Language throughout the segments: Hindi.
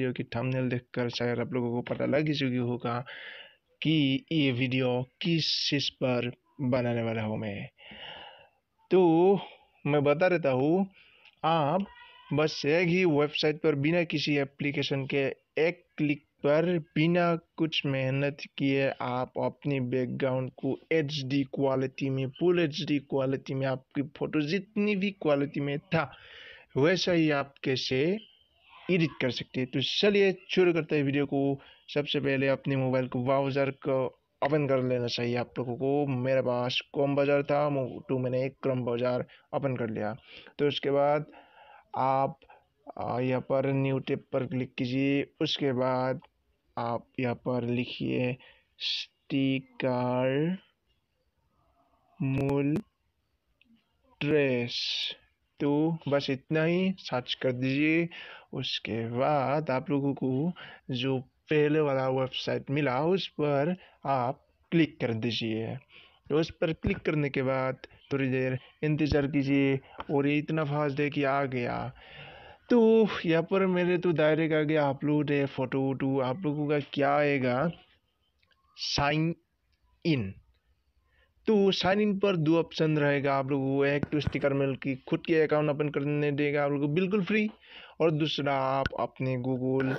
वीडियो की थंबनेल देखकर शायद आप लोगों को पता लग ही चुकी होगा कि ये वीडियो किस चीज़ पर बनाने वाला हूँ मैं तो मैं बता देता हूँ आप बस एक ही वेबसाइट पर बिना किसी एप्लीकेशन के एक क्लिक पर बिना कुछ मेहनत किए आप अपने बैकग्राउंड को एच डी क्वालिटी में फुल एच डी क्वालिटी में आपकी फ़ोटो जितनी भी क्वालिटी में था वैसा ही आप कैसे एडिट कर सकते हैं तो चलिए शुरू करते हैं वीडियो को सबसे पहले अपने मोबाइल को ब्राउज़र को ओपन कर लेना चाहिए आप लोगों को मेरे पास क्रोम बाज़ार था तो मैंने एक क्रोम बाज़ार ओपन कर लिया तो उसके बाद आप यहाँ पर न्यू टेप पर क्लिक कीजिए उसके बाद आप यहाँ पर लिखिए स्टिकर मूल ड्रेस तो बस इतना ही सर्च कर दीजिए उसके बाद आप लोगों को जो पहले वाला वेबसाइट मिला उस पर आप क्लिक कर दीजिए उस पर क्लिक करने के बाद थोड़ी देर इंतज़ार कीजिए और ये इतना फास्ट है कि आ गया तो यहाँ पर मेरे तो डायरेक्ट आ गया अपलोड है फ़ोटो वोटो आप लोगों का क्या आएगा साइन इन तो साइन इन पर दो ऑप्शन रहेगा आप लोग को एक टू स्टिकर मेल की खुद के अकाउंट ओपन करने देगा आप लोग को बिल्कुल फ्री और दूसरा आप अपने गूगल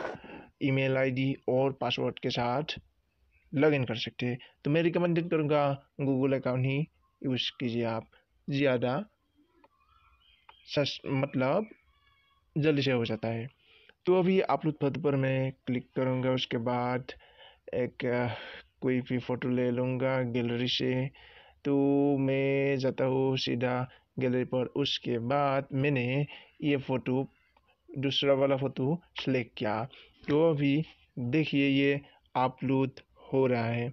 ईमेल आईडी और पासवर्ड के साथ लॉग इन कर सकते हैं तो मैं रिकमेंडेड करूँगा गूगल अकाउंट ही यूज़ कीजिए आप ज़्यादा सस मतलब जल्दी से हो जाता है तो अभी अपलोड पद पर मैं क्लिक करूँगा उसके बाद एक कोई भी फ़ोटो ले लूँगा गैलरी से तो मैं जाता हूँ सीधा गैलरी पर उसके बाद मैंने ये फ़ोटो दूसरा वाला फ़ोटो सेलेक्ट किया तो अभी देखिए ये अपलोड हो रहा है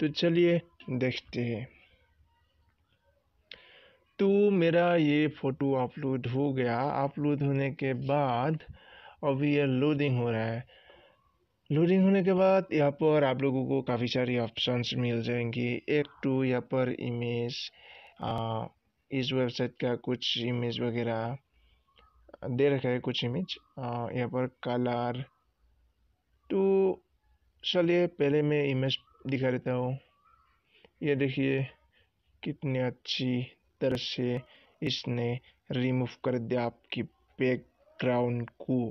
तो चलिए देखते हैं तो मेरा ये फ़ोटो अपलोड हो गया अपलोड होने के बाद अभी ये लोडिंग हो रहा है लोडिंग होने के बाद यहाँ पर आप लोगों को काफ़ी सारी ऑप्शंस मिल जाएंगी एक टू यहाँ पर इमेज इस वेबसाइट का कुछ इमेज वगैरह दे रखा है कुछ इमेज यहाँ पर कलर तो चलिए पहले मैं इमेज दिखा देता हूँ ये देखिए कितनी अच्छी तरह से इसने रिमूव कर दिया आपकी बैकग्राउंड को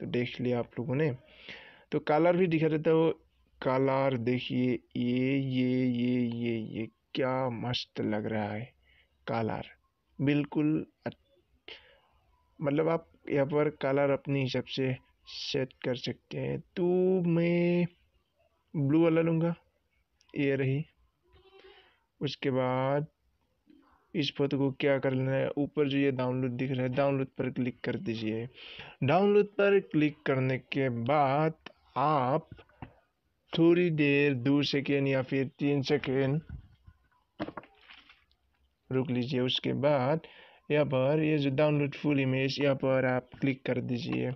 तो देख लिया आप लोगों ने तो कलर भी दिखा देता हूँ कलर देखिए ये ये ये ये ये क्या मस्त लग रहा है कलर बिल्कुल मतलब आप यहाँ पर कलर अपने हिसाब से सेट कर सकते हैं तो मैं ब्लू वाला लूँगा ये रही उसके बाद इस फोटो को क्या कर लेना है ऊपर जो ये डाउनलोड दिख रहा है डाउनलोड पर क्लिक कर दीजिए डाउनलोड पर क्लिक करने के बाद आप थोड़ी देर दो सेकेंड या फिर तीन सेकेंड रुक लीजिए उसके बाद यहाँ पर ये जो डाउनलोड फुल इमेज यहाँ पर आप क्लिक कर दीजिए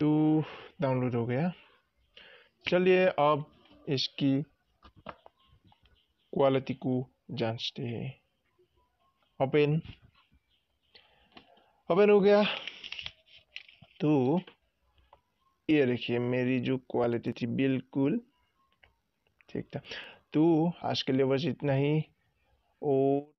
तो डाउनलोड हो गया चलिए अब इसकी क्वालिटी को जांचते हैं ओपन ओपन हो गया तो ये देखिए मेरी जो क्वालिटी थी बिल्कुल ठीक था तो आज के लिए बस इतना ही और